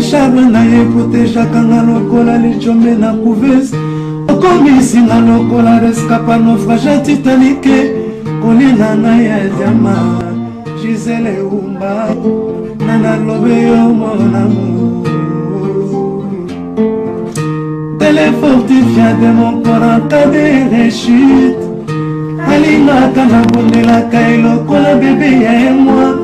charme na ye protejaka nga lokola lijome na pouvese okomisinga lokola rescapa naufrage ya titanike kolinga na ya diama gisele umba na nalobe yo monamu telefortifia de monkora kade rechute alingaka na bondelaka elokola bebe ya emoi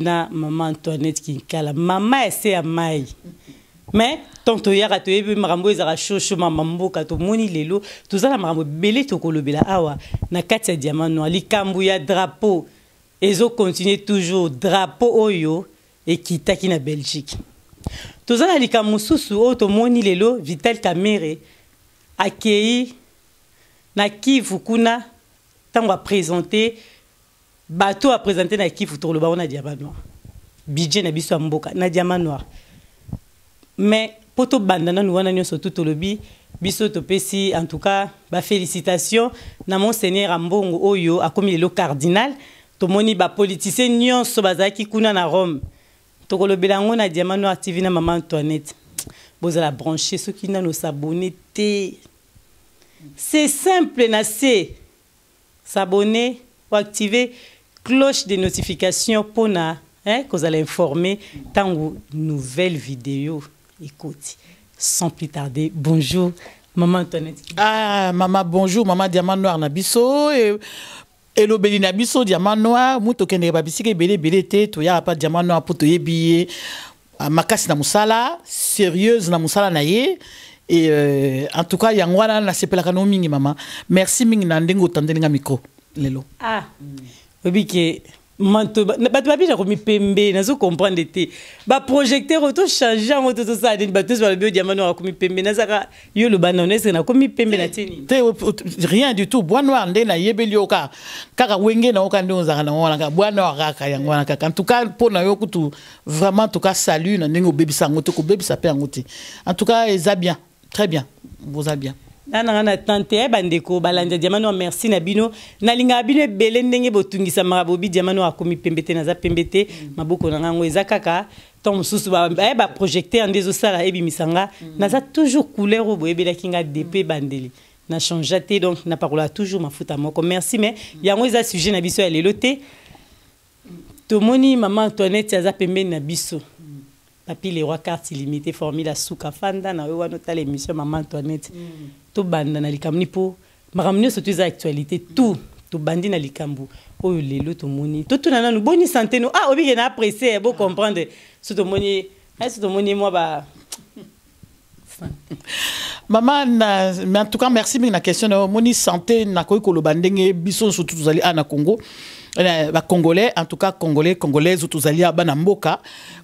na mama antoinette kinkala mama ya se ya mai me tant toyaka toyebi makambo ezalaka shosho mama mboka tomoni lelo toza na makambo ebele tokolobela awa na kati ya diamant noir likambo ya drapeau ezokontinue toujours drapeau oyo oh, ekitaki na belgique toza na likambo oh, mosusu oyo tomoni lelo vital camere akei na kivu kuna ntango apresente bato apresente na kifu toloba wana diama noir budget na biso ya mboka na diama noir mais mpo tobanda nanu wana nyonso tu tolobi biso topesi en tout cas bafélicitation na monseigneur ambongo oyo akomi lelo cardinal tomoni bapoliticien nyonso bazalaki kuna na rome tokolobela yango na diama noir tv na mama antoinette bozala branche soki nano sabone te c'est simple na se sabone oactive cloche de notification pour eh, informer informer tango nouvelle vidéo écoute sans plus tarder bonjour maman antoinette ah maman bonjour maman diamant noir Nabiso. biso Belina biso diamant noir mu tokendeke babisika bele ebele te y'a diamant noir mpo toyebi ye ah, makasi na musala sérieuse na musala na ye et euh, en tout cas yangwana na sepela no mingi mama merci mingi na ndenge lelo ah oyebi ke bato babija komi pembe nazokomprendre te baprojecteur oyo tochange yango to tosala nini bato nyonso balobi oyo diama noir akomi pembe nazaka yo loba na ono eseke nakomi pembe na te nini te rien du tout bois noir nde nayebeli yo kaka kaka wenge na yo kaka nde ozaka nango wana kaka bois noir kaka yango wana kaka en tout cas mpo na yo kutu vraiment en tout cas, salut na ndenge obebisa yango te kobebisa mpe yango te en tout cas eza bien très bien oza bien nananga na tante eh, bandeko balanja diamano ya merci na bino nalingaka bino ebele ndenge botungisamaka bobi diamano akomi pembe te naza pembe te maboko na ngango eza kaka ntan mosusu baye baprojecteur eh, nde ezosala ebimisanga mm. naza toujours couleur oyo boyebelaki nga depuis mm. ebandeli nachangea te donc napakolaka toujours mafuta moko merci mais yango eza sujet na biso ya lelo te tomoni mama antoinette aza pembeni na biso mm. papi leroy carte illimité formule asuka fanda na oyo wana otala émission mama antoinette mm. tout bandana likambo ni mpo makambo nyonso toza actualité tout tobandi na likambo oyo lelo tomoni totuna nanu boni santé no ah obike na apresse ah. comprendre so tomoni eh, so tomoni mwa ba maman na, mais en tout cas merci mingi na question moni santé nakoki biso a ah, na congo eh, Congolais en tout cas congolais congolaise oyo tozali à ah, bana oh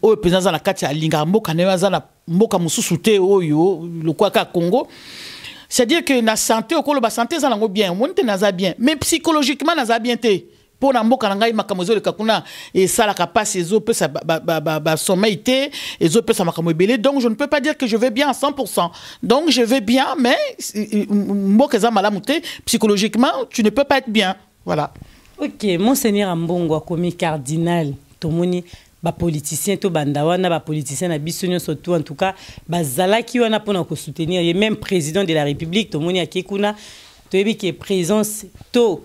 oyo mpenza la na kati ya alingaka mboka na na mboka yo le oyo congo c'est-à-dire que la santé, au la santé, ça l'a bien. Mon naza bien. Mais psychologiquement, naza bien Pour la mboka nangai le kakuna et ça la capacité, ezo peut sa ba ba ba, sommeil té, sa makamobelé. Donc je ne peux pas dire que je vais bien à 100%. Donc je vais bien mais euh, mboka la malamouté psychologiquement, tu ne peux pas être bien. Voilà. OK, monseigneur Ambongo comme cardinal Tomoni politiciens to bandawana politiciens politiciens na biso en tout cas bazalaki wana ko soutenir. Et même président de la république tomoni kuna ebi ke présence to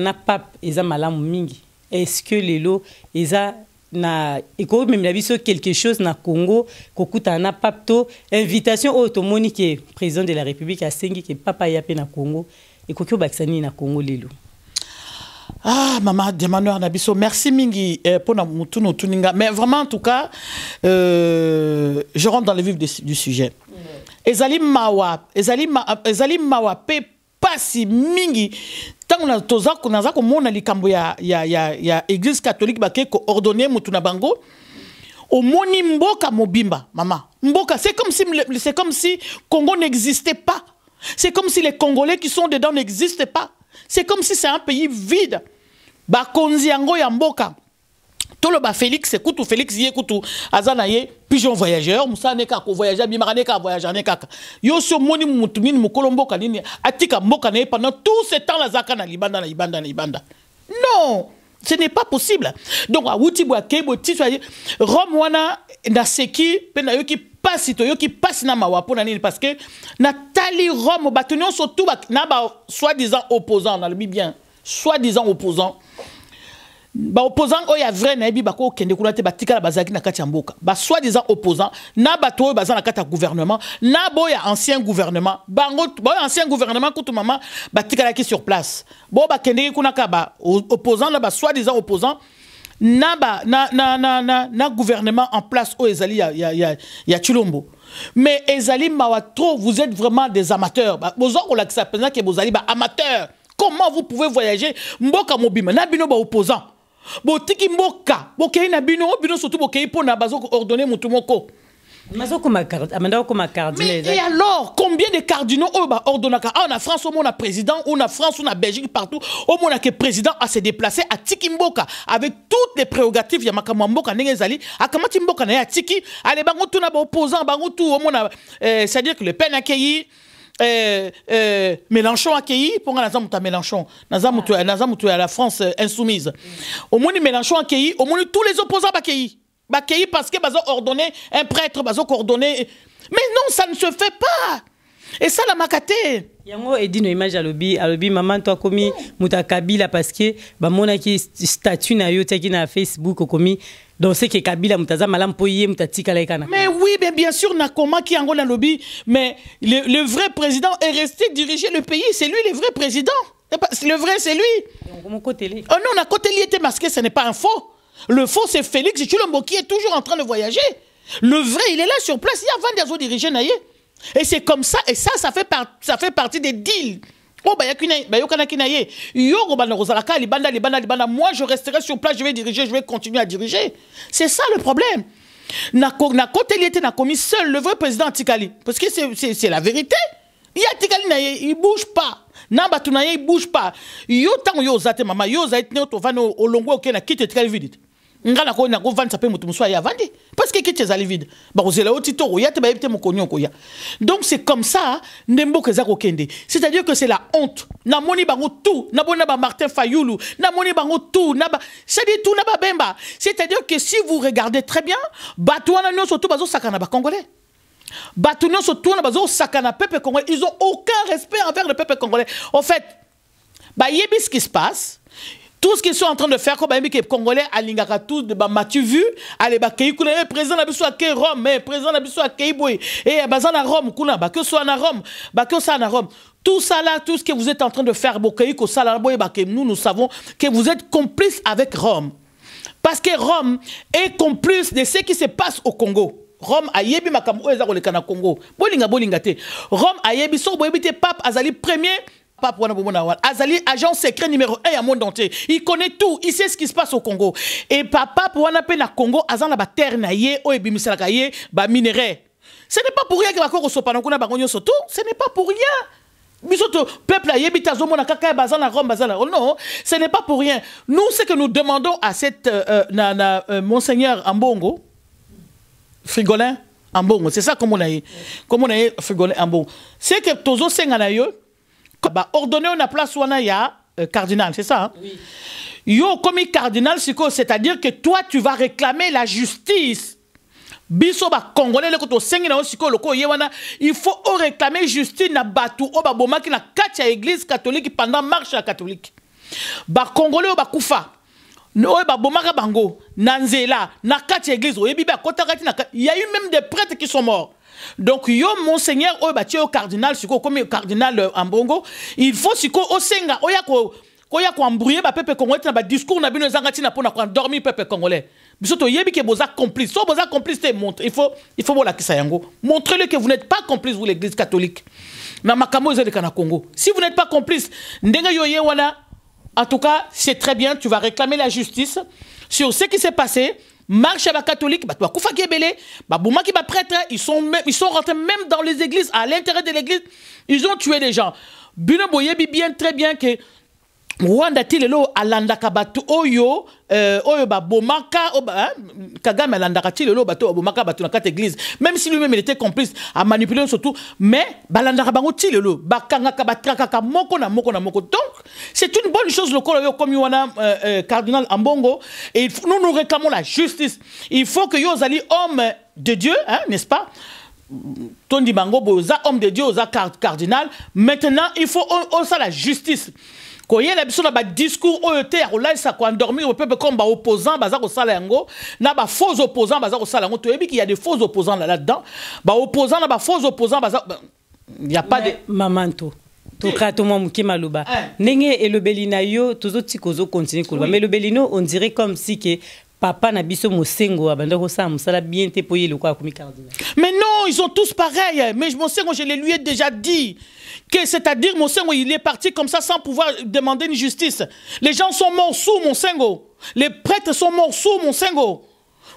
na pap, eza malamu mingi est-ce que lelo eza na biso quelque chose na congo kokutana na pap to invitation to moni ke président de la république sengi ke papa aya na congo et obakisa nini na congo lelo ah maman, demaneur na merci mingi eh, Pona mutuna tuninga. mais vraiment en tout cas euh, je rentre dans le vif du sujet ezali mawa Ezalim mawa mpe pasi mingi Tant que nous avons likambo ya, ya, ya, ya église catholique qui koordonne motu na bango Moni mboka mobimba mama mboka c'est comme si, c'est comme si congo n'existait pas c'est comme si les congolais qui sont dedans n'existent pas c'est comme si c'est un pays vide bakonzi yango ya mboka toloba félix kutu félix ye kutu ye pigeon voyageur Musa ne voyageur, kovoyage neka ne kaka voyage ne kaka yo so moni mutumini nini mboka atika mboka na pendant tout ce temps la na libanda na libanda na libanda non ce n'est pas possible donc awuti boye akei boye na aye rome wana na passe to yoki ki pasi na mawa pona na nini parce que natali rome ba nyonso surtout na ba soi disant opposant nalobi bien soi-disant opposants baopposant oyo ya vrai nayebi bakokende kuna te la bazaki na kati ya mboka soi disant opposant na bato oyo baza na kati gouvernement na boya ya ancien gouvernement bango boyo ancien gouvernement kutu mama qui sur place ba kende kuna kaka ba opposant na soi disant opposant na, ba, na, na, na, na, na gouvernement en place o ezali ya, ya, ya, ya chilombo mais ezali mawa trop vous êtes vraiment des amateurs la boza kolakisa mpenza ke bozali amateurs comment vous pouvez voyager mboka mobima na bino baopposant botiki mboka Sotu, na bino o oh, bino surtout bokei pour na ordonner motu moko Mais et alors, combien de cardinaux ont oh, ordonné en ah, France, oh, on a président, on a France, on a Belgique, partout, on a que président a se déplacer à Tikimboka avec toutes les prérogatives. Il y a Makamamboka, Nengezali, Akamatimboka, Tiki, allez, bango tout n'a opposant, bango tout, eh, c'est-à-dire que le peine accueilli. Euh, euh, Mélenchon accueilli pour nga naza Mélenchon naza moto ah. naza à la France euh, insoumise mm. au omoni Mélenchon accueilli omoni tous les opposants bakei bakei parce que bazo ordonner un prêtre bazo ordonné. mais non ça ne se fait pas et ça la macaté. yango une image à l'obi, maman toi comme, moto parce que qui bah, statue na yo qui, na Facebook okomi donc kabila mutaza mais oui bien sûr qui yango la lobby, mais le, vrai président est resté diriger le pays c'est lui le vrai président le vrai c'est lui oh non nakoteli était masqué ce n'est pas un faux le faux c'est félix chulombo qui est toujours en train de voyager le vrai il est là sur place il y a 20 diriger n'ayez. et c'est comme ça et ça ça fait, ça fait partie des deals moi je resterai sur place, je vais diriger, je vais continuer à diriger. C'est ça le problème. Na côté na commis seul le vrai président Tikali. Parce que c'est la vérité. Il y a Tikali, il bouge pas. Namba tunaye, il bouge pas. Yo tant yo zate mama, yo zate ne au olongo okena kite très vite ngala ko na kovanisa mpe moto mosusu aye avandi parce que kiti ezali vide bakozela yo ti to koya te bayebi te mokoni okoya donc c'est comme ça nde mboka eza kokende c'est-à-dire que c'est la honte na moni bango tout na bona ba martin fayulu na moni bango tout na ba c'est-à-dire tout na ba bemba c'est-à-dire que si vous regardez très bien bato wana nyonso to bazosaka na bacongolais bato nyonso to wana bazosaka na peuple congolais ils ont aucun respect envers le peuple congolais en fait bayebi ce qui se passe tout ce qu'ils sont en train de faire comme les Congolais congolais alingaka tout de as vu Allez, bakei kuna e président na biso akei rome Et président na biso akei boye e baza na rome kuna soit na rome bakeosala na rome tout ça là, tout ce que vous êtes en train de faire, nous, nous savons que vous êtes complices avec Rome. Parce que Rome est complice de ce qui se passe au Congo. Rome a yebi makamu eza le Congo. Bolinga bolinga te. Rome a yebi so boyebi te pape azali premier Papa Wana Azali, agent secret numéro 1 à monde entier. Il connaît tout, il sait ce qui se passe au Congo. Et papa pour appel à Congo, Azan la terre naïe, oebimusalakaye, ba minerai. Ce n'est pas pour rien que la Congo sopana kuna bangonyo soto, ce n'est pas pour rien. Bisoto, peuple a yebita mona kaka bazana rom bazana. Oh non, ce n'est pas pour rien. Nous, ce que nous demandons à cette, euh, euh na, na, euh, Monseigneur Ambongo, Frigolin Ambongo, c'est ça comme on a eu, comme on a eu Frigolin Ambongo. C'est que Tozo Senganayo, ba ordonné a place wana ya cardinal, c'est ça hein? oui. Yo comme cardinal siko, c'est-à-dire que toi tu vas réclamer la justice. Bisoba, ba congolais le koto singi na siko loko ye wana, il faut au réclamer justice na batu o ba bomaki na kati ya église catholique pendant marche catholique. Ba congolais o ba kufa. ba bomaka bango na na kati ya église oyebi kota na il y a eu même des prêtres qui sont morts donc yo monseigneur oyo batie au cardinal sikoyo comme cardinal euh, ambongo il faut sikoyo osenga oya ko oya koambrouye bapepe congolais ti na badiscours na bino discours n'a pas, na dormi peuple congolais Surtout, yebi vous êtes complice vous êtes complice te montre il faut, il faut ça yango montrez le que vous n'êtes pas complice vous l'église catholique na makamo, de ezaleka congo si vous n'êtes pas complice ndenge yo yé, en tout cas c'est très bien tu vas réclamer la justice sur ce qui s'est passé marche à la catholique, bah, bah, prêtre, ils sont, ils sont rentrés même dans les églises, à l'intérieur de l'église, ils ont tué des gens. Bino bien très bien que rwanda ti lelo alandaka bato oyo euh, oyo babomaka hein, kagame alandaka ti lelo bato babomaka bato na kati église même si lui-même il était complice amanipule surtout mais balandaka bango ti lelo bakangaka batrakaka moko na moko na moko donc c'est une bonne chose lokola oyo okomi wana euh, euh, cardinal ambongo et nous nous réclamons la justice il faut que yo ozali homme de dieu hein, n'est-ce pas tondi bango boza homme de dieu oza cardinal maintenant il faut la justice koyela biso na badiscours oyo te ya kolalisaka endormir opepe comme opposant baza kosala yango na faux opposant baza kosala yango y ya de faux opposants là-dedans baopposant na faux opposant baza ya pas de mamanto tokaa tomwa moke maloba hein. ndenge elobeli na yo tozotika ozokontinue koloba le elobeli on dirait comme si ke papa na biso mosengo abanda kosala mosala bien te mpo ye lokola akomi cardinal mais non ils sont tous pareil mais mosengo je le lui ai déjà dit c'est-à-dire, Monsengo, il est parti comme ça sans pouvoir demander une justice. Les gens sont morts sous Monsengo. Les prêtres sont morts sous Monsengo.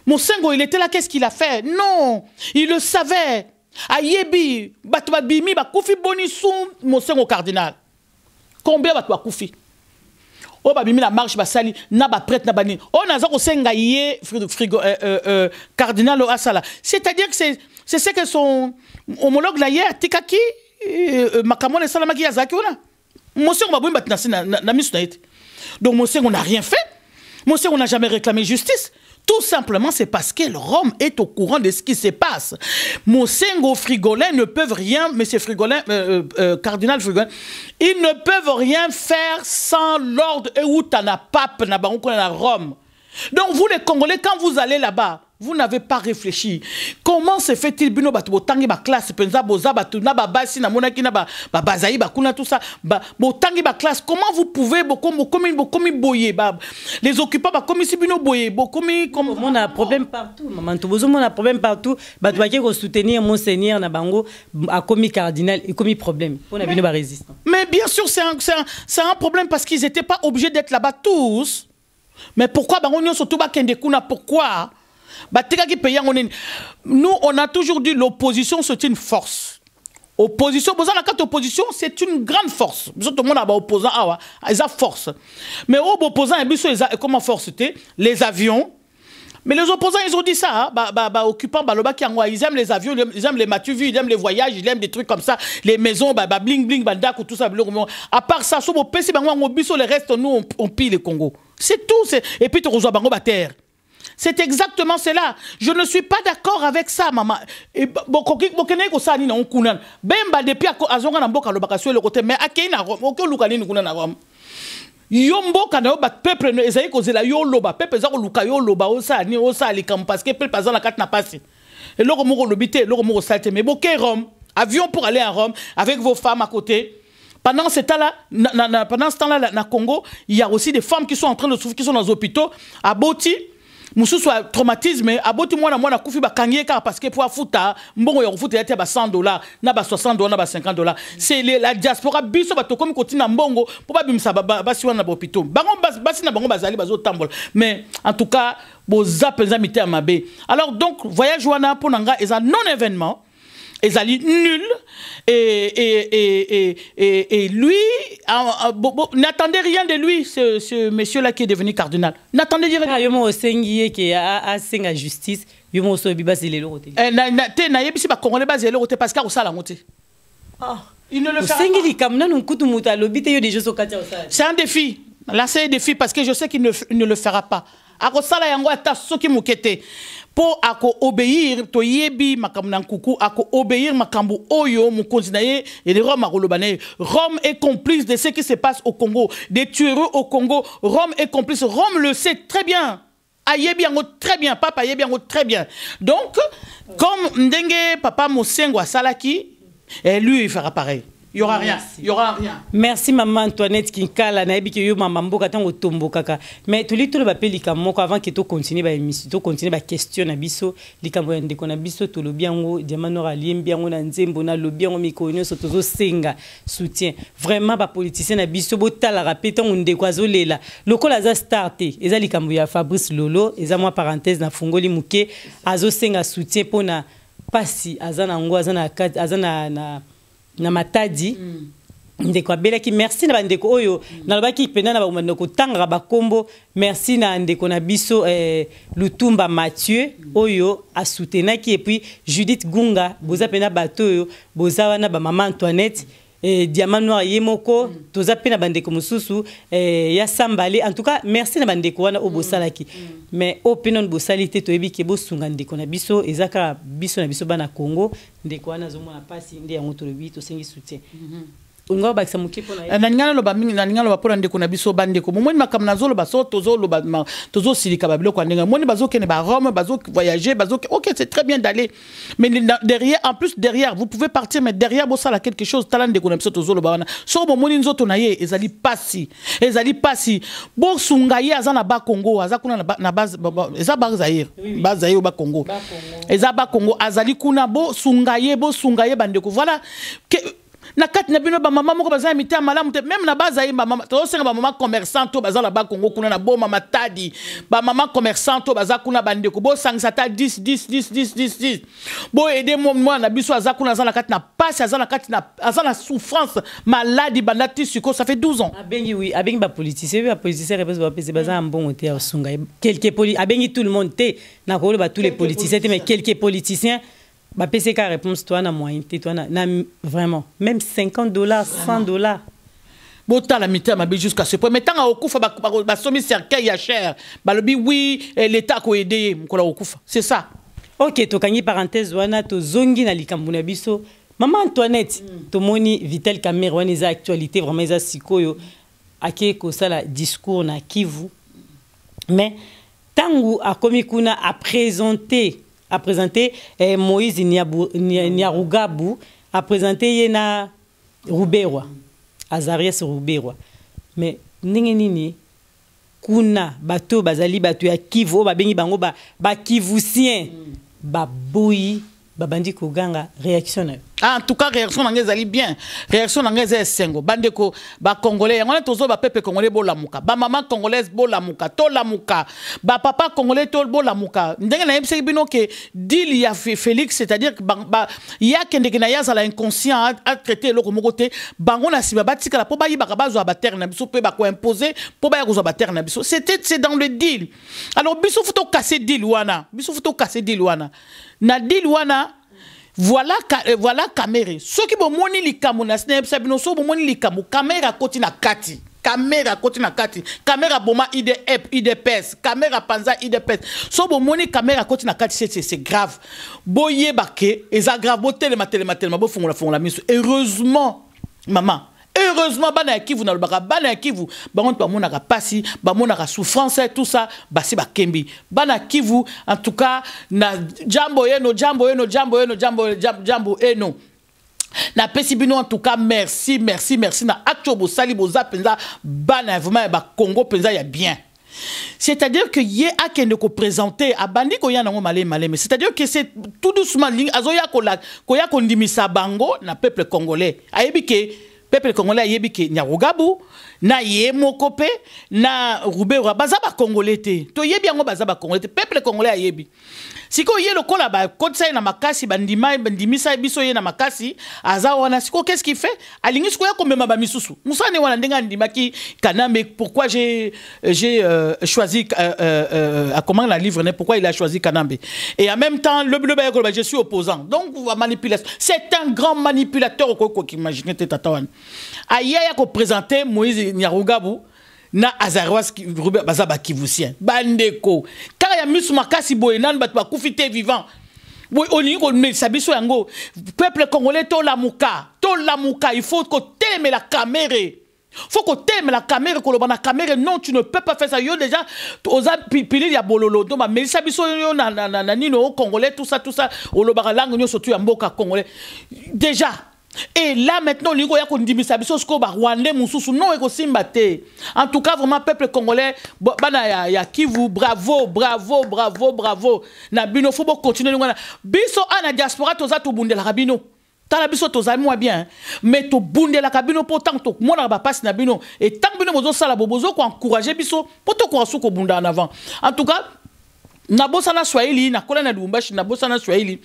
Monsengo, il était là, qu'est-ce qu'il a fait Non, il le savait. Ayebi, Bimi, Bakoufi, Boni sous Monsengo cardinal. Combien Koufi Oh, Babimi, la marche, Basali, Naba prêtre, Nabani. Oh, Nazar, Senga, Yé, frigo, euh, euh, euh, cardinal, Asala. C'est-à-dire que c'est ce que son homologue là hier, Tikaki, eh, eh, Macamone, na na donc on n'a rien fait on n'a jamais réclamé justice Tout simplement, c'est parce que Rome est au courant de ce qui se passe. Mosengo frigolais ne peuvent rien, mais ces Frigolin, euh, euh, euh, cardinal Frigolin, ils ne peuvent rien faire sans l'ordre et où pape, n'a à Rome. Donc vous les Congolais, quand vous allez là-bas, vous n'avez pas réfléchi. Comment se fait-il bino bato botangi ba classe penza boza bato na ba na monaki na ba bazayi ba kuna tout ça ba botangi ba classe comment vous pouvez bokom bokomi bokomi boyer ba les occupants ba komi bino boyer bokomi comme on a problème partout maman to bozo on a problème partout bato baké ko soutenir monseigneur na bango a komi cardinal et komi problème on a bino ba résistant. Mais bien sûr c'est un c'est un, un problème parce qu'ils étaient pas obligés d'être là-bas tous. Mais pourquoi bango nyo surtout ba kende kuna pourquoi nous, on a toujours dit l'opposition, c'est une force. Opposition, besoin la carte opposition, c'est une grande force. Tout le monde a opposant, ah ils ont force. Mais au opposant ils ont comment force Les avions. Mais les opposants, ils ont dit ça, hein, bah, bah, bah, occupant Baloba Kiangwa. Ils aiment les avions, ils aiment, les matuvis, ils aiment les voyages, ils aiment des trucs comme ça, les maisons, bah, bah, bling bling, bandak ou tout ça. À part ça, bah, sur mon le reste, nous, on, pille le Congo. C'est tout. Et puis, tu reçois Bango, terre. C'est exactement cela. Je ne suis pas d'accord avec ça, maman. Et bokoki bokene ko sani na unkunan. Bemba depuis azonga na mboka lobaka sur le côté mais akina luka nini kunana rom. yo mboka na yo bapeuple ezali kozela yo loba peuple eza luka yo loba ni osala nini osala parce que peuple aza na kati na mpasi eloko moko olobi te eloko moko osala te mais boke rome avion pour aller à rome avec vos femmes à côté pendant ce temps-là, pendant ce temps-là, na Congo, il y a aussi des femmes qui sont en train de souffrir, qui sont dans les hôpitaux, à Boti, mosusu ya traumatisme aboti mwana mwana akufi ba ye kaka parce que pour afuta mbongo ya kufuta ya ti ya ba 100 dollars na ba 60 dollars, na ba 50 dollars. c'est la diaspora biso bato okomi kotina mbongo mpo babimisa basi wana na bahopitau bango basi na bango bazali bazotambola mais en tout cas boza mpenza mite ya mabe alors donc voyage wana pour Nanga est un non événement et ezali nul et, et, et, et et, et lui ah, ah, n'attendez rien de lui ce, ce, monsieur là qui est devenu cardinal n'attendez rien ah, yo mo osengi ye ke asenga justice yo mo osoyebi bazela eh, eloko te te nayebisi bakongole bazela eloko te parce que akosala yango te ah. osengi likambo nanu nkutu moto alobi te yo deja sokati akosala c'est un défi là c'est un défi parce que je sais qu'il ne, ne le fera pas sala yango ta soki moke te mpo akoobéir to Yebi, yebi nkuku nan kuku oyo mokonzi na Oyo, ede rome akoloba na ye rome est complice de ce qui se passe au congo des tueurs au congo rome est complice rome le sait très bien ayebi yango très bien papa ayebi yango très bien donc comme ndenge papa mosengo salaki eh, lui il fera pareil il y aura rien il y aura rien merci maman Antoinette Kinkala naibi ke yo mama tango ntango tombokaka mais toli toloba ba pelika moko avant que ke tocontinue continue ba question na biso likambo ya ndeko na biso lo yango diamant nor aliembi yango na nzembo nalobi yango mikolo nyonso singa soutien vraiment politicien na biso botala rapeto ntango ndeko azolela lokola za starti te eza likambo ya fabrice lolo eza mwa parenthèse na fungoli azo azosenga soutien pona pasi azana ngo azana aza na, na na matadi mm. ndeko abelaki merci na bandeko oyo mm. nalobaki mpena na bakomanda kotangaka bakombo merci na ndeko na biso eh, lutumba mathieu mm. oyo asutenaki epuis judith gunga boza mpena bato oyo boza wana bamama antoinette mm. eh, diamant noir ye moko mm. toza mpe na bandeko mosusu eh, ya sambale en tout cas merci na bandeko wana oyo mm. bosalaki mm. mais oyo mpe nano bosali te toyebi ke bosunga ndeko na biso eza kaka biso na biso bana congo ndeko wana azomona mpasi nde yango tolobi tosengi soutien mm -hmm. Eh, na biso so Ils moni ok c'est très bien d'aller mais derrière en plus derrière vous pouvez partir mais derrière la quelque chose talent ndeko na biso tozoloba wana ils nzoto na ye ezali pasi ezali pasi ye na na base Ba Congo. Congo azali kuna ils ye bandeko voilà na commerçante na bino moko na malamu te même na ba mama commerçant na boma matadi commerçant kuna bandeko sang sata 10 na biso na na pasi na kati na souffrance maladi suko ça fait 12 ans abengi oui abengi politiciens tout le monde te tous les politiciens mais quelques politiciens bapesaka réponse toi n'a moyen na, n'a vraiment même 50 dollars 100 dollars la botala m'a mabe jusqu'à ce point mais tant ntango akokufa basomi bah, bah, cercueil bah, eh, a cher balobi oui l'état akoede ye au couf c'est ça ok tokangi parenthèse wana zongi na likambo na biso maman antoinette mm. moni, vitel camere wana eza actualité vraiment eza sikoyo ça la discours na kivu mais a komikuna kuna présenté a présenté eh, Moïse Nyarugabu a présenté Yena Ruberwa Azarias Ruberwa mais ndenge nini kuna bato bazali bato ya kivu oyo babengi bango bakivusien ba baboyi mm. babandi koganga réaction na yo Ah, en tout cas réaction nangai ezali bien réaction nangai eza esengo bandeko congolais, yango tozo ba pepe congolais bolamuka maman congolaise bolamuka Ba papa congolais tobolamuka ndenge nayebisaki bino ke dil ya félix c'est-à-dire ye akendeke na yaza la inconscient atraite eloko moko te bango na nsima batikala mpo bayibaka bazwa terre na biso mpe bakoimpose mpo baya ba terre na biso c'est dans le deal alors biso fo tokase deal wana biso fo tokase deal wana na deal wana voilà voilà caméra kamere soki moni likambo na snapchat bino soki bomoni likambo caméra akoti na kati caméra akoti na kati kamere aboma idf idps kamere apanza idps so bomoni caméra akoti na kati c'est grave baké et ça grave botelema la telema la so heureusement maman heureusement bana ya na nalobaka bana kivu bango nto bamonaka pas bamonaka souffrance tout ça basi bakembi bana kivu en tout cas na jambo eno jambo eno jambo eno jambo jambo eno Na pesibino en tout cas merci merci merci na acte bo bosali boza mpenza bana ya bah ya bakongo bien C'est-à-dire que ye a ko présenter abandi ko ya nango malé malé c'est-à-dire que c'est tout doucement ligne azoya ko la ko ya ko ndimisa bango na peuple congolais ayebi ke peuple congolais ayebi ke nyarugabu na ye moko mpe na rubewa baza bakongole te toyebi yango baza bakongole te peuple congolais ayebi Si ye lokola bakotisa na makasi bandima bandimisa na makasi aza qu'est-ce qu'il fait ya komema wana kanambe pourquoi j'ai j'ai euh, choisi euh, euh, euh comment la livre pourquoi il a choisi kanambe et en même temps le je suis opposant donc manipuler. c'est un grand manipulateur ya moïse nyarugabu na azarwa robert baza bakivusien bandeko kaka ya miso makasi boye nanu bato bakufi te vivant boye olingi komelisa biso yango peuple congolais la muka il faut la caméra faut la kamere koloba na caméra non tu ne peux pas faire ça yo déjà oza pilili ya bololo do bamelisa biso yo na na o oh, congolais tout ça tout ça olobaka langue nyonso tu ya mboka congolais déjà et là maintenant ya koya kondimisa biso sikoyo barwandais mosusu non ekosimba te en tout cas vraiment peuple congolais bana ya, ya kivu bravo bravo bravo bravo na bino fo bokontinue lingo wana biso ana ah, diaspora toza tobundelaka bino tala biso tozali mwa bien hein. mais la bino mpo ntango tomonaka bapasi na bino e ntango bino bobozo ko encourager biso pour to ko so kobunda en avant en tout cas nabosana swahili nakola na lubumbashi nabosana swahili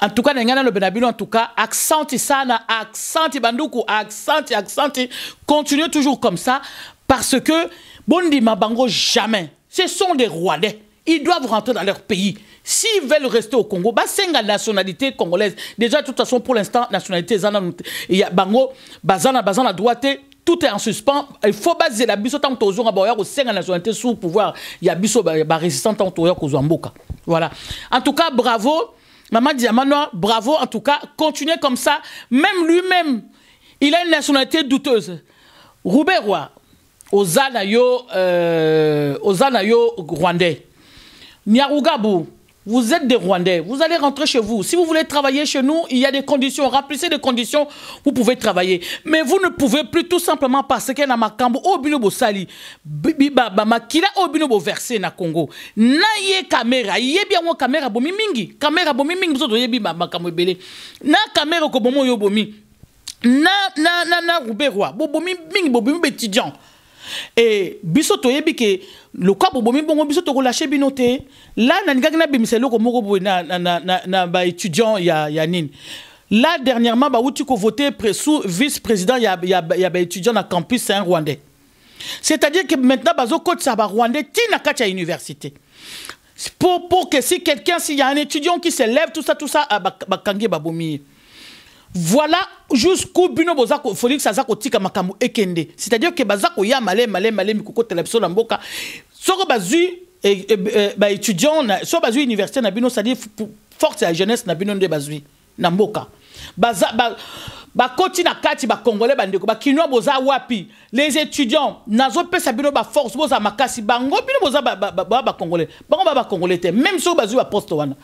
antuka na ngai en tout antuka accenti sana accenti banduku accenti accenti continue toujours comme ça parce que bondi bango jamais ce sont des rwandais ils doivent rentrer dans leur pays. S'ils veulent rester au Congo, bah, c'est la nationalité congolaise. Déjà, de toute façon, pour l'instant, nationalité, il y a Bango, Bazana, Bazana, droite, tout est en suspens. Il faut baser la biseau tant que tu au sein de la nationalité sous pouvoir. Il y a une résistant tant aux Zamboka. Voilà. En tout cas, bravo. Maman Diamanoa, bravo. En tout cas, continuez comme ça. Même lui-même, il a une nationalité douteuse. Roubaix-Roi, Ozanayo, euh, Ozanayo Rwandais. Nyarugabu, vous êtes des Rwandais, vous allez rentrer chez vous. Si vous voulez travailler chez nous, il y a des conditions. Remplissez des conditions, vous pouvez travailler. Mais vous ne pouvez plus tout simplement parce qu'il y makambo obino bosali biba makila obino bo versé na Congo. Na ye caméra, ye bien wo caméra bomi mingi, caméra bomi mingi so ye biba makambo ebele. Na caméra ko bomo yo bomi. Na na na na ruberwa, bobomi mingi bobomi étudiant. Et biso to yebi ke le loka bobomi bon biso tokolashe bino te la na lingaki nabimisa moko boye na, na, na, na, na bah, étudiant ya, ya nin là dernièrement ko bah, voter sous vice-président ya, ya, ya bah, étudiant na campus saint rwandais c'est-à-dire que maintenant bazokotisa barwandais ti na kati université pour, pour que si quelqu'un s'il y a un étudiant qui s'élève tout ça tout ça ah, bakangi ba bomi voilà jusqu'où bino boza ko Félix aza tika makamu ekende c'est-à-dire que bazako ya malé malé malé mikoko telebiso na mboka soko ba étudiants, so bazui université na bino c'est-à-dire force la jeunesse na bino nde bazwi na mboka bakoti na kati bakongolais bandeko bakinois boza wapi les étudiants pesa bino force boza makasi bango bino boza congolais bango ba congolais te même soko bazwi baposte wana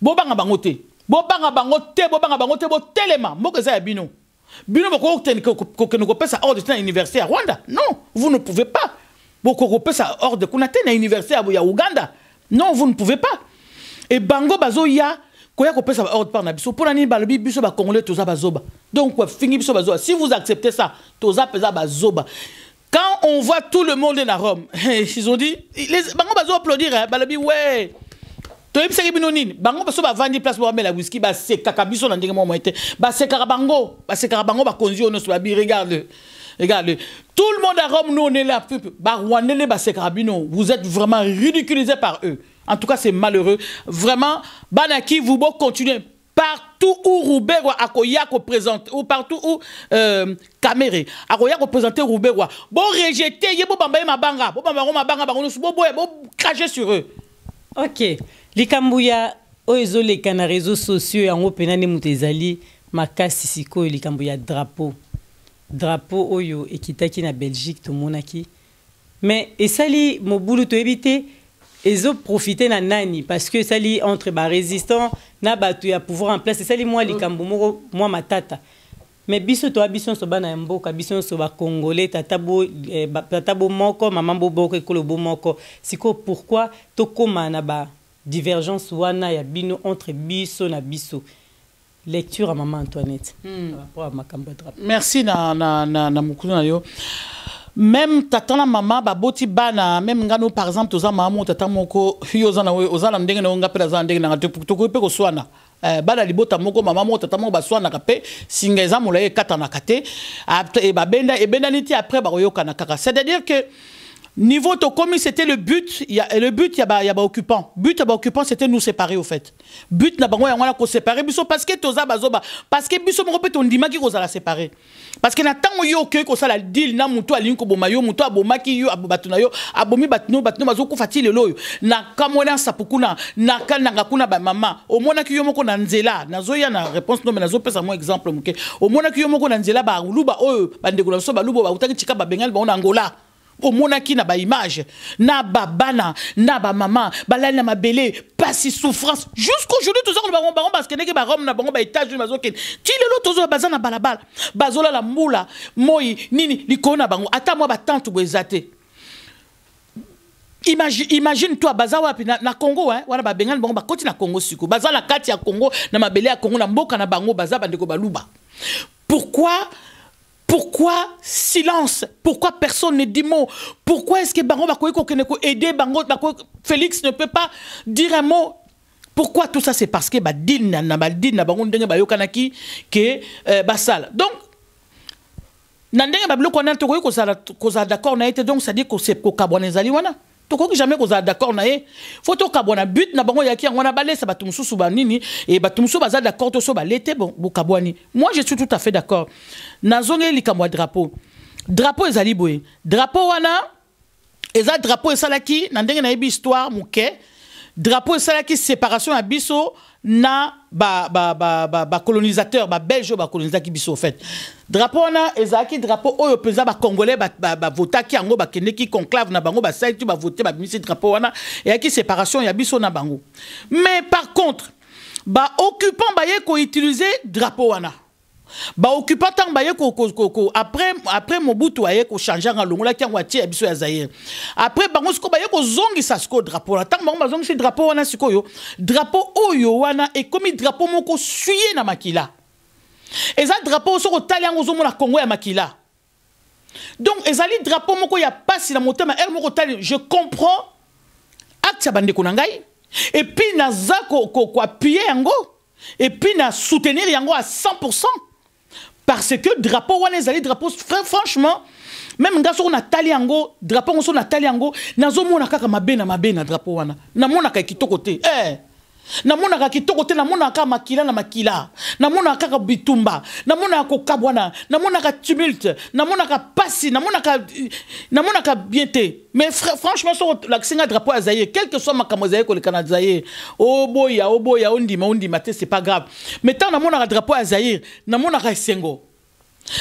banga bango te banga bango te banga bango te botelema mboka eza ya bino bino bokokende kopesa ordre te na université rwanda non vous ne pouvez pas ça ordre kuna te na université ya uganda non vous ne pouvez pas et bango bazoya koya kopesa baordre par na biso mpo na nini balobi biso bacongolais toza bazoba donc fini biso bazoba si vous acceptez ça toza mpenza bazoba quand on voit tout le monde na rome ils ont dit les, bango bazoapplaudir hein, balobi ouais toyebisaki bino nini bango baso bavandi place po bamela wiski basekaka biso na ndenge mwa ba te basekaka bango basekaka bango bakonzi oyo nyonso bi regarde Regardez, tout le monde à Rome, nous, on est la les là. Vous êtes vraiment ridiculisés par eux. En tout cas, c'est malheureux. Vraiment, Banaki, vous continuez. Partout où Roubaix Akoya représente, ou partout où euh, Kamere, Akoya représente Roubaix, bon rejeter, bon bambaye ma banga, bon bambaye ma banga, bon bon cracher sur eux. Ok, Les likambuya oyo ezoleka les réseaux sociaux en mpena nde moto ezali makasi sikoyo les ya drapeau drapo oyo ekitaki na belgique tomonaki me esali mobulu toyebi te ezoprofite na nani parce que esali entre barésistant na bato ya pouvoir en place esali mwa likambo moko mwa matata me biso toya biso nyonso bana ya mboka biso nyonso bakongole tata bo eh, moko mama bo moko ekolo bo moko sikoyo pourkui tokóma na badivergence wana ya bino entre biso na biso lecture à maman antoinette hmm. merci na, na, na, na mokulu na yo même tata na mama baboti bana même gano par exemple toza mama mo tata moko yo zana na oza na ndenge na yo ngai mpe ba na ko nanga tokoki mpe koswana eh, bana libota moko mama moko tata moko baswanaka mpe singa eza molai ekatanaka te e ebendani niti après kana kaka c'est à dire que Niveau Tokomi, c'était le but, le but, il y a, y a occupant. But, il occupant, c'était nous séparer, au fait. But, il y a qu'on séparer, parce que toza bazoba, parce que biso, on peut il dit, qui la séparer. Parce que yo que ça la deal, na mouto alinko bomayo, mouto y yo, un batno, batno fatile loyo. Na kamona sapukuna, na ba mama. na nzela, na na réponse, non, mais na zo pesa exemple, ba lubo, ba ba bengal, ba angola omonaki na ba image na baba na bamama balali na mabele si souffrance jusqu'aujourd'hui toza kona bango bango bakendeki barome na bango baetats-unis bazokende ti lelo tozoba baza na balabala la mbula moi nini likolo na bango ata moi ba tante eza imagine, imagine toi bazawa wapi na, na congo eh? wana babengani bango bakoti na congo siko bazala na kati ya congo na mabele ya congo na mboka na bango bazaba ndeko baluba pourquoi pourquoi silence pourquoi personne ne dit mot pourquoi est-ce que bango félix ne peut pas dire un mot pourquoi tout ça c'est parce que bah, na bah, dit, na bango na que euh, Bassal. donc na ndenge babiloko wana d'accord On a été donc dit que c'est wana tokoki jamais kozala d'accord na ye fo tokabwa but na bango eyaki yango wana balesa bato mosusu banini e bato mosusu d'accord to so balie bon bokabwani moi je suis tout à fait d'accord nazongeli likambo ya drapeau drapeau ezali boye drapeau wana eza drapeau esalaki na ndenge nayebi histoire moke drapeau esalaki séparation ya biso na ba ba ba ba, colonisateur ba belge ba colonisateur qui biso fait drapeau na ezaki drapeau oyo peza ba congolais ba ba, ba vota ki yango ba kende ki conclave na bango ba site ba voter ba misi drapeau wana et qui séparation ya biso na bango mais par contre ba occupant ba ye ko utiliser drapeau wana ba occupant tant ba yeko ko après après Mobutu ayeko changer en la qui en ya biso ya après bango ko ba yeko zongi sa drapo drapeau tant bango ba zongi si drapeau wana drapo yo drapeau oyo wana et comme drapeau moko suyé na makila eza drapeau soko tali ngo zomo na Congo ya makila donc ezali drapo moko ya la na motema el moko tali je comprends acte ya bande na et puis naza ko ko appuyer ango et puis na soutenir yango à 100% parce que drapeau, on les allait, drapeau, franchement, même nga soko a taliango drapeau ngo soko natali yango mona kaka mabena na mabe na drapeau wana to kitoko te eh. namonaka kitoko te namonaka makila na makila namonaka kaka bitumba namonaka kokabwana namonaka tumulte namonaka pasi namonaka namonaka bien te mais fr franchement soko olakisinga drapeau ya zaye quelque soit makambo ezali koleka na zaye oboya oh oboya oh ondima oh ondima te c'est pas grave mais ntango namonaka drapeau ya zaire namonaka esengo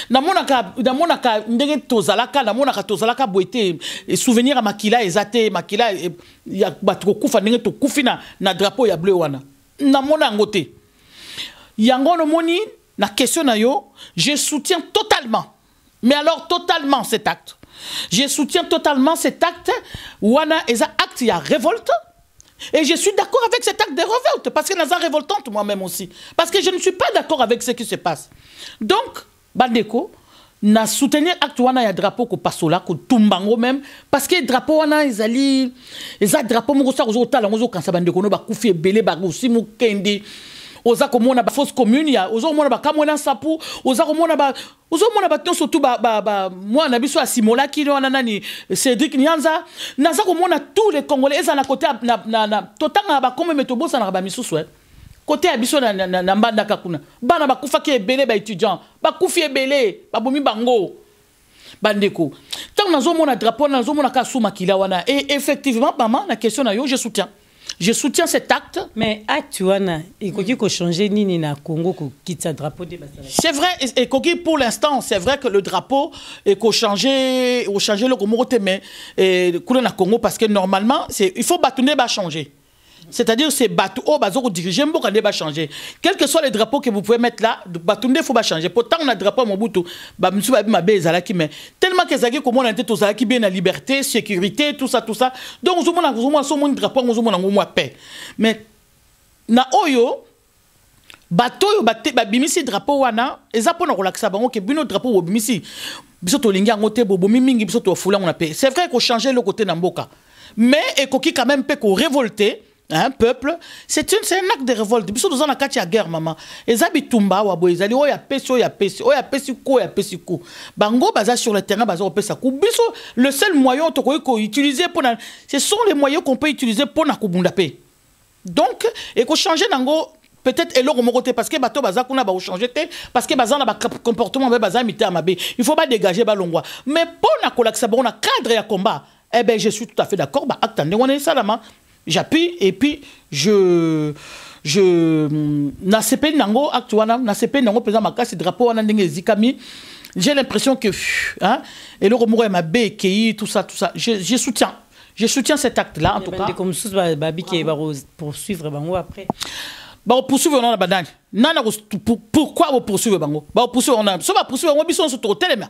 namonaka namonaka ndenge tozalaka namonaka tozalaka boye te eh, souvenir ya makila a te makila eh, ya bato kokufa ndenge tokufi na, na drapeau ya bleu wana mona yango ya yango moni na question na yo je soutiens totalement mais alors totalement cet acte je soutiens totalement cet acte wana eza acte ya révolte Et je suis d'accord avec cet acte de révolte, parce que Nazar révoltante moi-même aussi. Parce que je ne suis pas d'accord avec ce qui se passe. Donc, bandeko na soutenir acte wana ya drapeau kopasola kotumba yango meme parce que drapeau wana ezali eza drapeau moko saka ozokotala yango ozokanisa bandeko no bakufi ebele barusi mokende oza komona bafausse commune ya oza komona bakamwena sapu oza komona ba ozomona bato nyonso tu mwana na biso asimolaki wana nani cédrik nianza naza komona tous les congolais eza na kote totangaka bakomeme tobosanaka bamisusu eh. Côté ya na, na, na mbandaka kuna bana bakufaki ebele baétudiant bakufi ebele babomi bango bandeko Tant n'a ntango nazomona drapeau na nazomonaka asu kila wana Et effectivement mama na question na yo je soutiens je soutiens cet acte mais acte wana ko mm. changer nini na congo kokitisa drapeau de c'est vrai et ekoki pour l'instant c'est vrai que le drapeau changer ou changer le te mais kuna na congo parce que normalement il faut bato ba changer c'est-à-dire c'est Batouo, oh, Bazoko dirigé, Mboka va changer. Quel que soit le drapeau que vous pouvez mettre là, Batounde, il faut pas changer. Pourtant, on a drapeau Mobutu, Bamsu Babimabé, Zalaki, mais tellement que Zaki, comme on a été tous Zalaki, bien la liberté, sécurité, tout ça, tout ça. Donc, nous avons un drapeau, nous avons un paix. Mais, na Oyo, bato oyo babimisi drapeau, wana eza mpo na kolakisa bango ke bino drapeau bobimisi biso linga yango bobo, mimingi, bisoto, biso on a paix. c'est vrai qu'on changeait le côté mboka mais ekoki quand même mpe révolté un hein, peuple c'est une c'est un acte de révolte biso toza na kati ya guerre mama eza bitumba awa boye ezali il oh, y a apesi oyo oh, apesi oh, ku oyo apesi ku bango baza sur le terrain baza kopesa ku biso le seul moyen tokoki utiliser pour ce sont les moyens qu'on peut utiliser pour kobunda mpe donc changer nango peut-être eloko remoroter parce que bato baza kuna bakochange te parce que baza na comportement mpe baza mite ya mabe il faut pas dégager balongwa mais pour mpona kolakisa on na cadre ya combat eh ben je suis tout à fait d'accord baacte ndenge wana salama j'appuie et puis je je mm, nasepeli nango actuana wana nasepeli nango mpenza makasi drapeau wana ndenge ezikami j'ai l'impression que hein, eloko moko ya mabe ekei tout ça tout ça je, je soutiens je soutiens cet acte là en eh tout ben, cas comme sous babiki poursuivre bango après bah on poursuit on a banane nana pourquoi on poursuit bango bah poursuit on a on va poursuivre on besoin sur trop tellement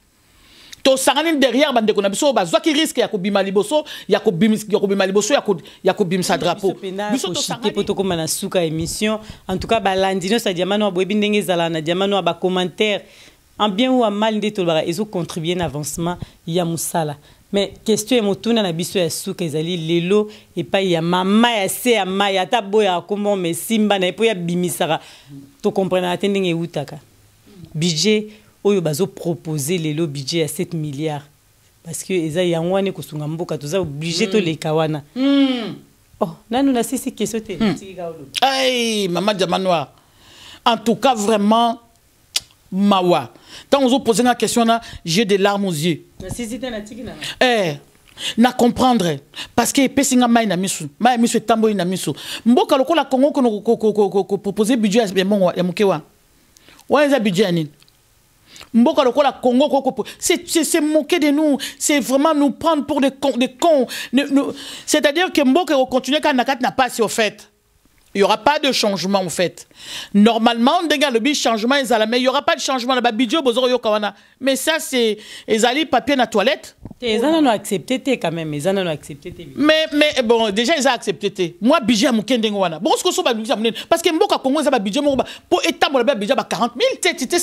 tosangani derrière bandeko na biso oyo bazwaki riske ya kobima liboso ya kobima liboso ya kobimisa drapeau po tokóma na suka émission en tout cas balandi nyonso ya diamano ya boyebi ndenge ezalaka na diamano ya bacommentaire en bien ou en mal nde tolobaka ezocontribue na avancement ya mosala mais question ya motuna na biso ya suka ezali lelo epai ya mama ya se ya mai ata boyaka kombo mesimba na ye mpo ya bimisaka tokomprenaka te ndenge eutaka budget oyo bazopropose lelo budget ya 7 milliard parce que eza yango wana ekosunga mboka toza oblige mm. toleka wana mm. oh, nanu nasisi question te mm. ay mama diamanoir en tout cas vraiment mawa ntango ozopose nga question wana j'ai des larmes aux yeux nasisi te natiki na eh, na comprendre parce que epesinga mai na miso mai ya miso etamboli na miso mboka lokola congo kono kopropose budget ya moke wa wana eza budget ya nini Congo koko c'est moquer de nous, c'est vraiment nous prendre pour des cons, C'est-à-dire que Mboka continue quand nakat n'a pas assez au fait. Il n'y aura pas de changement, en fait. Normalement, on le changement, mais il n'y aura pas de changement Mais ça, c'est. Ils allaient papier dans la toilette. Ils ont accepté, quand même. Ils ont accepté. Mais, mais bon, déjà, ils ont accepté. Moi, budget je suis en Bon, ce que je suis Parce que Mboka Congo, ils ont Bidjo, pour établir le Bidjo, 40 bah, 000. C'est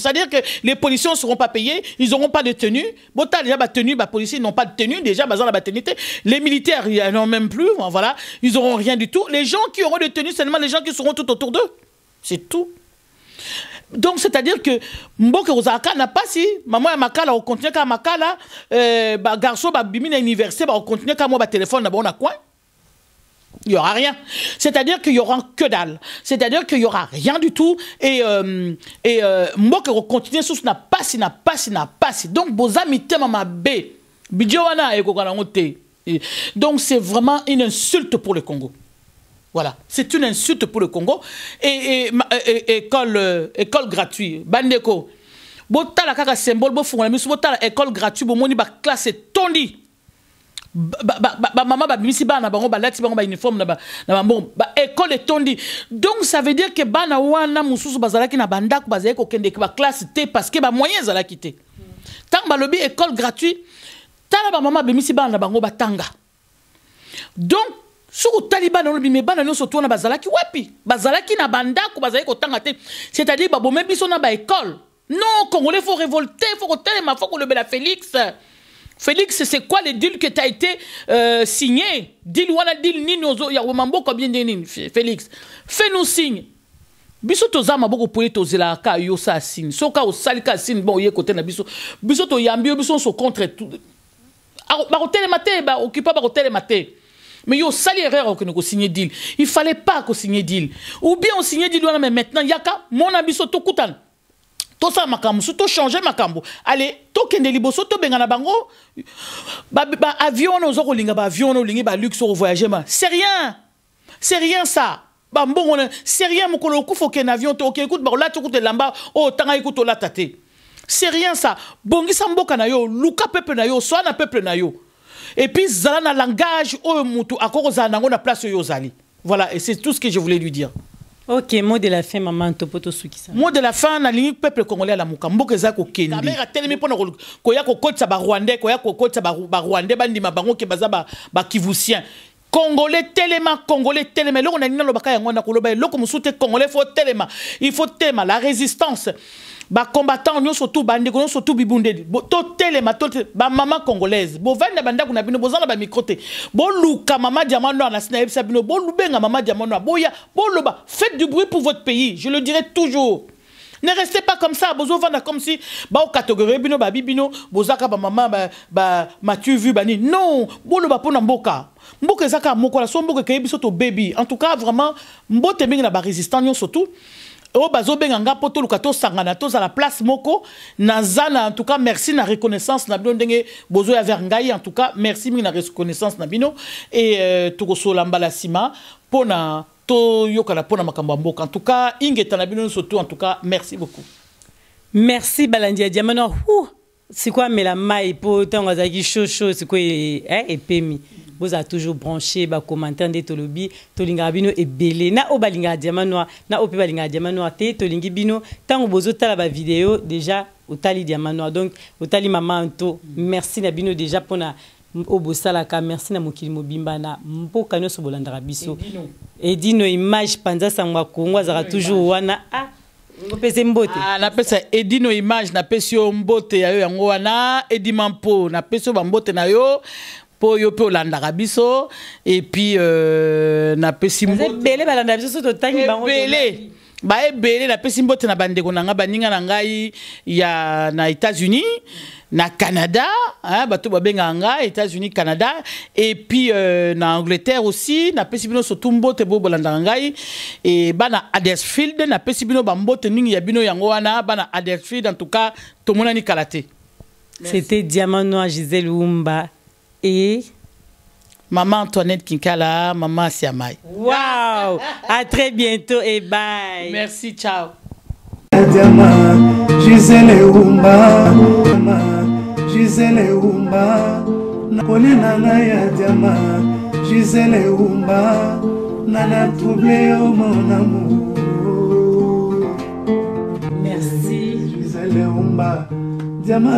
C'est-à-dire que les policiers ne seront pas payés, ils n'auront pas de tenue. Bon, déjà, les bah, bah, policiers n'ont pas de tenue. Déjà, ils la tenue. Les militaires, ils n'en ont même plus. Voilà. Ils n'auront rien du tout. Les gens qui auront détenu seulement les gens qui seront tout autour d'eux. C'est tout. Donc, c'est-à-dire que Mboke Rosaka n'a pas si, maman et makala, on continue qu'à makala, euh, garçon, bah, bimine à on continue qu'à moi, bah, téléphone, on a quoi? Il n'y aura rien. C'est-à-dire qu'il y aura que dalle. C'est-à-dire qu'il n'y aura rien du tout. Et, euh, et euh, Mboke continue sous n'a pas si, n'a pas si, n'a pas si. Donc, Maman B. et Donc, c'est vraiment une insulte pour le Congo. Voilà, c'est une insulte pour le Congo. Et, école, euh, école gratuite, Bandeko. Botala kaka symbole, bofungona misu, botala école gratuite, bomoni ba classe tondi. mama ba bana bango balati bango bauniforme na école est tondi donc ça veut dire ba na wana mosusu bazalaki na bandako bazalaki ba baklasse t parce ke bamoyen ezalaki te ba balobi école gratuit tala bamama babimisi ba na bango tanga donc le Taliban on olobi me surtout on to bazalaki wapi bazalaki na ko bazalaki kotanga c'est-à-dire babome biso na école. non congolais faut révolter faut ma faut kolobela félix félix c'est quoi le deal que t'as été euh, signé deal wana deal ni ozo ya maboko bien de nini félix fais nous signe biso toza maboko po to tozelaka ka yo sa signe o sali ka signe bon yé kote na biso biso to yambi biso so contre bakotelema Ba baokipa bakotelema te ba, mais yo, sali erreur nous signé deal. Il fallait pas qu'on signe deal. Ou bien on signe deal, mais maintenant, yaka, mon abisso to koutan. To sa makambo, so to changer makambo. Allez, to kende liboso, to bengana bango. Ba, ba avion, no zoko linga, ba avion, no linga, ba luxe, au voyager, ma. C'est rien. C'est rien, ça. Bambon, on c'est rien, mon kolo, faut ken avion, to ok, écoute, ba, là, tu koute lamba, oh, tanga, écoute, oh, la tate. C'est rien, ça. Bongi na yo, luka peuple na yo, soana peuple na yo. Et puis, zala na langage o mutu za nango na place yo zali Voilà, et c'est tout ce que je voulais lui dire. Ok, mot de la fin, maman, topo suki ça Mot de la fin, na ligne peuple congolais la muka, mboka eza ko kendi. Ta mère a tellement pona ko ya ko kotsa ba rwandais, ko ya ko kotsa ba ba rwandais bandi mabango ke baza ba ba kivusien. Congolais tellement congolais tellement loko na nina lobaka yango na koloba loko musu congolais faut tellement. Il faut tellement la résistance bakombatant nyonso tu surtout nyonso tu tote ba maman congolaise bovanda bandako na bino bozala ba bamikro te boluka mama diamant noir na sina yebisa bino bolubenga mama diamant noir boya boloba faites du bruit pour votre pays je le dirai toujours ne restez pas comme ça bozovanda comme si catégorie bino ba maman bozaka ba matu vu bani non bo mpo na mboka mboka ezaka mokola so mboka ekeye to baby en tout cas vraiment mbote mingi na résistant union surtout oyo bazobenga nga mpo toluka tosangana la place moko Nazana en tout cas merci na reconnaissance na bino bozo ya vers en tout cas merci mingi na reconnaissance na bino et euh, tokosola mbala nsima Pona na toyokana na makambo en tout cas ingeta na surtout en tout cas merci beaucoup merci balandi c'est quoi sikoyo la mail mpo ntango azalaki chaud chaud sikoyo eh, eh, epemi eh, boza toujours branché commentant des tolobi tolingaka bino ebele na oyo balingaka noir na oyo mpe diamant noir te tolingi bino tala ba vidéo déjà tali diamant noir donc otali mama anto merci na bino déjà mpona oyo merci na mokili mobimba na mboka nyonso bolandaka biso edino image panza sangwa ya toujours wana ah, opesa mbote ah, edino image na yo mbote ya yo yango wana edima mpo napesi yo bambote na yo po yo pe olandaka et puis euh, napesi ebele landa biso so totangi bango belé baebele napesi mbote na bandeko na ngai baninga na ngai ya na états-unis na canada hein, ba benga ngai états-unis canada epuis euh, na angleterre aussi na bino surtout mbote po bolandaka ngai e bana na pesimbo bino bambote ningi ya bino yango wana bana adersfield en tout cas to monani te c'était diamant noir gisèle et Maman Antoinette Kinkala, Maman Asiamai. Wow! À très bientôt et bye! Merci, ciao! Gisèle Oumba, Gisèle Oumba, Nakoli Nana ya Diama, Gisèle Oumba, Nana troublé au mon amour. Merci. Gisèle Oumba, Diama.